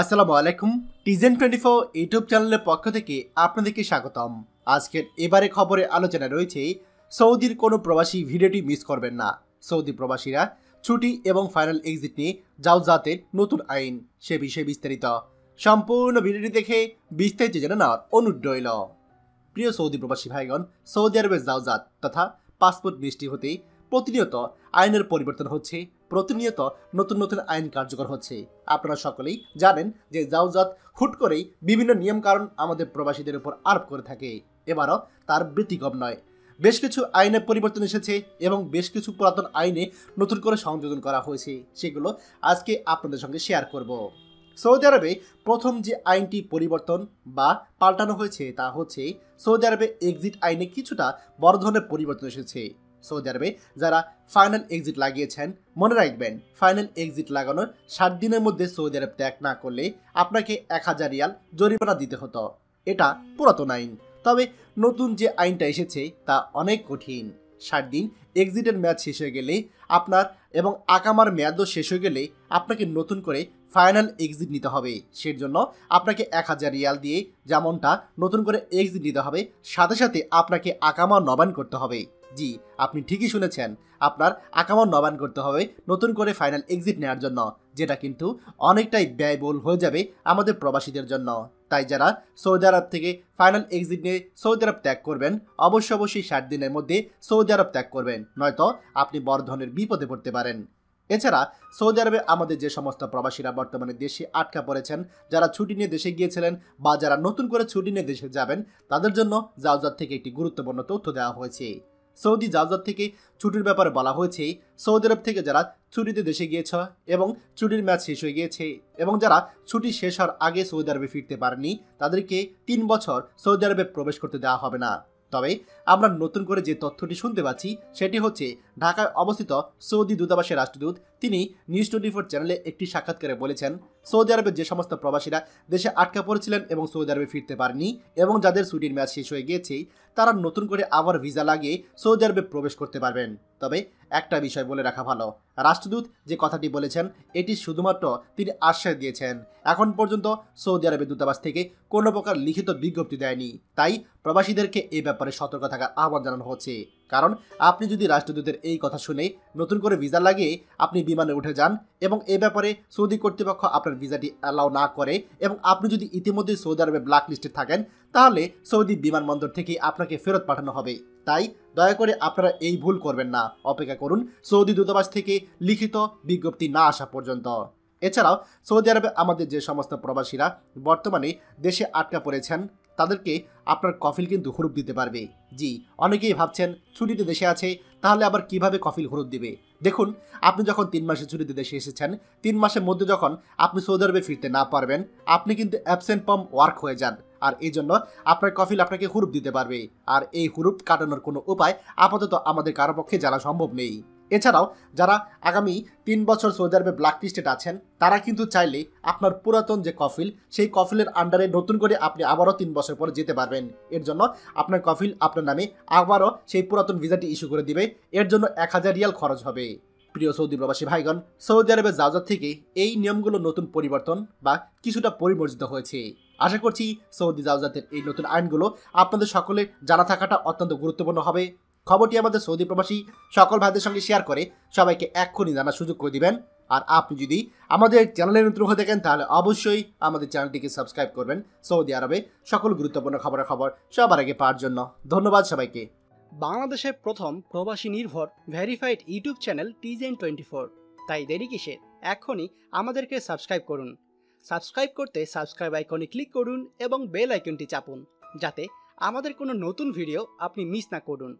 আসসালামু আলাইকুম টিজেন twenty four YouTube চ্যানেলের পক্ষ থেকে আপনাদেরকে স্বাগতম আজকের এবারে খবরে আলোচনা রয়েছে সৌদির কোনো প্রবাসী ভিডিওটি মিস করবেন না সৌদি প্রবাসীরা ছুটি এবং ফাইনাল এক্সিট নিয়ে জাউজাতের নতুন আইন সে বিষয়ে বিস্তারিত সম্পূর্ণ ভিডিওটি দেখে বিস্তারিত জেনে নেওয়ার অনুরোধ রইল প্রিয় সৌদি প্রবাসী ভাইগণ সৌদি আরবের যাওজাত তথা পাসপোর্ট মিষ্টি হতে প্রতিনিয়ত আইনের পরিবর্তন হচ্ছে প্রতিনিয়ত নতুন নতুন আইন কার্যকর হচ্ছে আপনারা সকলেই জানেন যে জাউজাত হুট করেই বিভিন্ন নিয়মকানুন আমাদের প্রবাসীদের উপর আরোপ করে থাকে এবারও তার ব্যতিক্রম নয় বেশ কিছু আইনে পরিবর্তন এসেছে এবং বেশ কিছু পুরাতন আইনে নতুন করে সংযোজন করা হয়েছে সেগুলো আজকে আপনাদের সঙ্গে শেয়ার করব সৌদি আরবে প্রথম যে আইনটি পরিবর্তন বা পাল্টানো হয়েছে তা হচ্ছে সৌদি আরবে এক্সিট আইনে কিছুটা বড় ধরনের পরিবর্তন এসেছে সৌদি আরবে যারা ফাইনাল এক্সিট লাগিয়েছেন মনে রাখবেন ফাইনাল এক্সিট লাগানোর সাত দিনের মধ্যে সৌদি আরব ত্যাগ না করলে আপনাকে এক হাজার রিয়াল জরিমানা দিতে হতো এটা পুরাতন আইন তবে নতুন যে আইনটা এসেছে তা অনেক কঠিন ষাট দিন এক্সিটের ম্যাচ শেষ হয়ে গেলে আপনার এবং আকামার মেয়াদও শেষ হয়ে গেলে আপনাকে নতুন করে ফাইনাল এক্সিট নিতে হবে সের জন্য আপনাকে এক হাজার রিয়াল দিয়ে যেমনটা নতুন করে এক্সিট নিতে হবে সাথে সাথে আপনাকে আকামা নবায়ন করতে হবে জি আপনি ঠিকই শুনেছেন আপনার আকামন নবায়ন করতে হবে নতুন করে ফাইনাল এক্সিট নেওয়ার জন্য যেটা কিন্তু অনেকটাই ব্যয়বহুল হয়ে যাবে আমাদের প্রবাসীদের জন্য তাই যারা সৌদি আরব থেকে ফাইনাল এক্সিট নিয়ে সৌদি আরব ত্যাগ করবেন অবশ্য অবশ্যই ষাট দিনের মধ্যে সৌদি আরব ত্যাগ করবেন নয়তো আপনি বর্ধনের বিপদে পড়তে পারেন এছাড়া সৌদি আরবে আমাদের যে সমস্ত প্রবাসীরা বর্তমানে দেশে আটকা পড়েছেন যারা ছুটি নিয়ে দেশে গিয়েছিলেন বা যারা নতুন করে ছুটি নিয়ে দেশে যাবেন তাদের জন্য জাউজার থেকে একটি গুরুত্বপূর্ণ তথ্য দেওয়া হয়েছে সৌদি জাজার থেকে ছুটির ব্যাপারে বলা হয়েছে সৌদি আরব থেকে যারা ছুটিতে দেশে গিয়েছ এবং ছুটির ম্যাচ শেষ হয়ে গিয়েছে এবং যারা ছুটি শেষ হওয়ার আগে সৌদি আরবে ফিরতে পারেনি তাদেরকে তিন বছর সৌদি আরবে প্রবেশ করতে দেওয়া হবে না তবে আমরা নতুন করে যে তথ্যটি শুনতে পাচ্ছি সেটি হচ্ছে ঢাকায় অবস্থিত সৌদি দূতাবাসের রাষ্ট্রদূত তিনি নিউজ টোয়েন্টি ফোর চ্যানেলে একটি সাক্ষাৎকারে বলেছেন সৌদি আরবের যে সমস্ত প্রবাসীরা দেশে আটকা পড়েছিলেন এবং সৌদি আরবে ফিরতে পারেনি এবং যাদের ছুটির ম্যাচ শেষ হয়ে গিয়েছে তারা নতুন করে আবার ভিসা লাগিয়ে সৌদি আরবে প্রবেশ করতে পারবেন তবে একটা বিষয় বলে রাখা ভালো রাষ্ট্রদূত যে কথাটি বলেছেন এটি শুধুমাত্র তিনি আশ্বাস দিয়েছেন এখন পর্যন্ত সৌদি আরবের দূতাবাস থেকে কোনো প্রকার লিখিত বিজ্ঞপ্তি দেয়নি তাই প্রবাসীদেরকে এ ব্যাপারে সতর্ক থাকার আহ্বান জানানো হচ্ছে কারণ আপনি যদি রাষ্ট্রদূতের এই কথা শুনে নতুন করে ভিসা লাগিয়ে আপনি বিমানে উঠে যান এবং এ ব্যাপারে সৌদি কর্তৃপক্ষ আপনার ভিসাটি অ্যালাউ না করে এবং আপনি যদি ইতিমধ্যে সৌদি আরবে ব্ল্যাক লিস্টে থাকেন তাহলে সৌদি বিমানবন্দর থেকে আপনাকে ফেরত পাঠানো হবে তাই দয়া করে আপনারা এই ভুল করবেন না অপেক্ষা করুন সৌদি দূতাবাস থেকে লিখিত বিজ্ঞপ্তি না আসা পর্যন্ত এছাড়াও সৌদি আরবে আমাদের যে সমস্ত প্রবাসীরা বর্তমানে দেশে আটকা পড়েছেন তাদেরকে আপনার কফিল কিন্তু হুরুপ দিতে পারবে জি অনেকেই ভাবছেন ছুটিতে দেশে আছে তাহলে আবার কিভাবে কফিল হলুদ দিবে দেখুন আপনি যখন তিন মাসের ছুটিতে দেশে এসেছেন তিন মাসের মধ্যে যখন আপনি সৌদি আরবে ফিরতে না পারবেন আপনি কিন্তু অ্যাবসেন্ট পাম্প ওয়ার্ক হয়ে যান আর এই জন্য আপনার কফিল আপনাকে হুরুপ দিতে পারবে আর এই হুরুপ কাটানোর কোনো উপায় আপাতত আমাদের কারো পক্ষে জানা সম্ভব নেই এছাড়াও যারা আগামী তিন বছর সৌদি আরবে ব্ল্যাক লিস্টেড আছেন তারা কিন্তু চাইলে আপনার পুরাতন যে কফিল সেই কফিলের আন্ডারে নতুন করে আপনি আবারও তিন বছর পরে যেতে পারবেন এর জন্য আপনার কফিল আপনার নামে আবারও সেই পুরাতন ভিসাটি ইস্যু করে দিবে এর জন্য এক হাজার রিয়াল খরচ হবে প্রিয় সৌদি প্রবাসী ভাইগণ সৌদি আরবে যাওয়ার থেকে এই নিয়মগুলো নতুন পরিবর্তন বা কিছুটা পরিবর্তিত হয়েছে আশা করছি সৌদি জাউজাতের এই নতুন আইনগুলো আপনাদের সকলে জানা থাকাটা অত্যন্ত গুরুত্বপূর্ণ হবে খবরটি আমাদের সৌদি প্রবাসী সকল ভাইদের সঙ্গে শেয়ার করে সবাইকে এক্ষুনি জানার সুযোগ করে দিবেন আর আপনি যদি আমাদের চ্যানেলের নতুন হয়ে থাকেন তাহলে অবশ্যই আমাদের চ্যানেলটিকে সাবস্ক্রাইব করবেন সৌদি আরবে সকল গুরুত্বপূর্ণ খবরের খবর সবার আগে পাওয়ার জন্য ধন্যবাদ সবাইকে বাংলাদেশের প্রথম প্রবাসী নির্ভর ভেরিফাইড ইউটিউব চ্যানেল টিজেন টোয়েন্টি ফোর তাই দেরি কিসে এখনই আমাদেরকে সাবস্ক্রাইব করুন সাবস্ক্রাইব করতে সাবস্ক্রাইব আইকনে ক্লিক করুন এবং বেল আইকনটি চাপুন যাতে আমাদের কোনো নতুন ভিডিও আপনি মিস না করুন